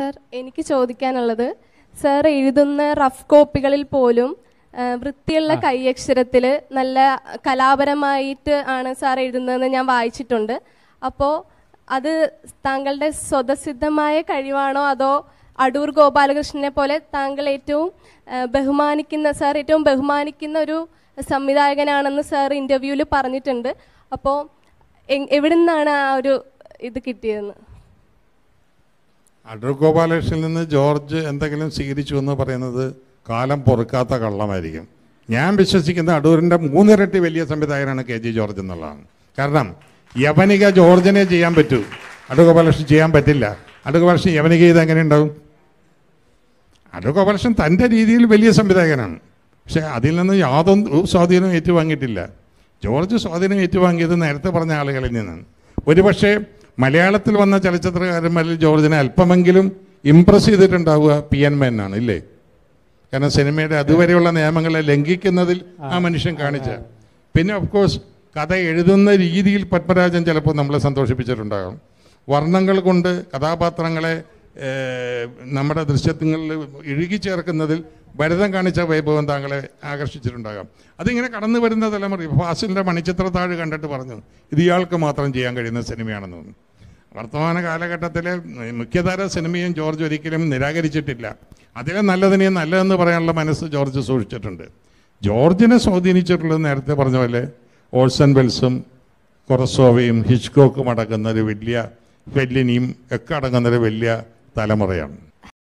sir എനിക്ക് ചോദിക്കാനുള്ളത് sir എഴുതുന്ന റഫ് കോപ്പികളിൽ പോലും വൃത്തിയുള്ള കൈയക്ഷരത്തിൽ നല്ല കലാപരമായിട്ട് ആണ് സാർ എഴുതുന്നതെന്ന് ഞാൻ വായിച്ചിട്ടുണ്ട് അപ്പോൾ അത് താങ്കളുടെ സ്വതസിദ്ധമായ കഴിവാണോ അതോ അടൂർ ഗോപാലകൃഷ്ണനെ പോലെ താങ്കൾ ഏറ്റവും ബഹുമാനിക്കുന്ന സാർ ഏറ്റവും ബഹുമാനിക്കുന്ന ഒരു സംവിധായകനാണെന്ന് സാർ ഇൻ്റർവ്യൂവിൽ പറഞ്ഞിട്ടുണ്ട് അപ്പോൾ എവിടെ നിന്നാണ് ആ ഒരു ഇത് കിട്ടിയതെന്ന് അടൂർ ഗോപാലകൃഷ്ണനിൽ നിന്ന് ജോർജ് എന്തെങ്കിലും സ്വീകരിച്ചു എന്ന് പറയുന്നത് കാലം പൊറുക്കാത്ത കള്ളമായിരിക്കും ഞാൻ വിശ്വസിക്കുന്ന അടൂരിൻ്റെ മൂന്നിരട്ടി വലിയ സംവിധായകനാണ് കെ ജി ജോർജ് എന്നുള്ളതാണ് കാരണം യവനിക ജോർജിനെ ചെയ്യാൻ പറ്റൂ അടൂർ ഗോപാലകൃഷ്ണൻ ചെയ്യാൻ പറ്റില്ല അടൂർ ഗോപാലകൃഷ്ണൻ യവനിക ചെയ്ത് എങ്ങനെ ഉണ്ടാവും അടൂർ ഗോപാലകൃഷ്ണൻ തൻ്റെ രീതിയിൽ വലിയ സംവിധായകനാണ് പക്ഷേ അതിൽ നിന്ന് യാതൊന്നും സ്വാധീനം ഏറ്റുവാങ്ങിയിട്ടില്ല ജോർജ് സ്വാധീനം ഏറ്റുവാങ്ങിയത് നേരത്തെ പറഞ്ഞ ആളുകളിൽ നിന്നാണ് ഒരുപക്ഷേ മലയാളത്തിൽ വന്ന ചലച്ചിത്രകാരന്മാരിൽ ജോർജിനെ അല്പമെങ്കിലും ഇംപ്രസ് ചെയ്തിട്ടുണ്ടാവുക പി എൻ മേനാണ് ഇല്ലേ കാരണം സിനിമയുടെ അതുവരെയുള്ള നിയമങ്ങളെ ലംഘിക്കുന്നതിൽ ആ മനുഷ്യൻ കാണിച്ച പിന്നെ ഓഫ് കോഴ്സ് കഥ എഴുതുന്ന രീതിയിൽ പത്മരാജൻ ചിലപ്പോൾ നമ്മളെ സന്തോഷിപ്പിച്ചിട്ടുണ്ടാകും വർണ്ണങ്ങൾ കൊണ്ട് കഥാപാത്രങ്ങളെ നമ്മുടെ ദൃശ്യങ്ങളിൽ ഇഴുകി ചേർക്കുന്നതിൽ ഭരതം കാണിച്ച വൈഭവം താങ്കളെ ആകർഷിച്ചിട്ടുണ്ടാകാം അതിങ്ങനെ കടന്നു വരുന്ന തലമുറ ഫാസിലിൻ്റെ മണിച്ചിത്രത്താഴ് കണ്ടിട്ട് പറഞ്ഞു ഇത് ഇയാൾക്ക് മാത്രം ചെയ്യാൻ കഴിയുന്ന സിനിമയാണെന്ന് തോന്നുന്നു വർത്തമാന കാലഘട്ടത്തിലെ മുഖ്യധാര സിനിമയും ജോർജ് ഒരിക്കലും നിരാകരിച്ചിട്ടില്ല അതിലെ നല്ലതിനെ നല്ലതെന്ന് പറയാനുള്ള മനസ്സ് ജോർജ് സൂക്ഷിച്ചിട്ടുണ്ട് ജോർജിനെ സ്വാധീനിച്ചിട്ടുള്ളത് നേരത്തെ പറഞ്ഞ പോലെ ഓൾസൺ വെൽസും കൊറസോവയും ഹിച്ച്കോക്കും അടങ്ങുന്ന ഒരു വലിയ ഫെല്ലിനിയും ഒക്കെ അടങ്ങുന്നൊരു വലിയ തലമുറയാണ്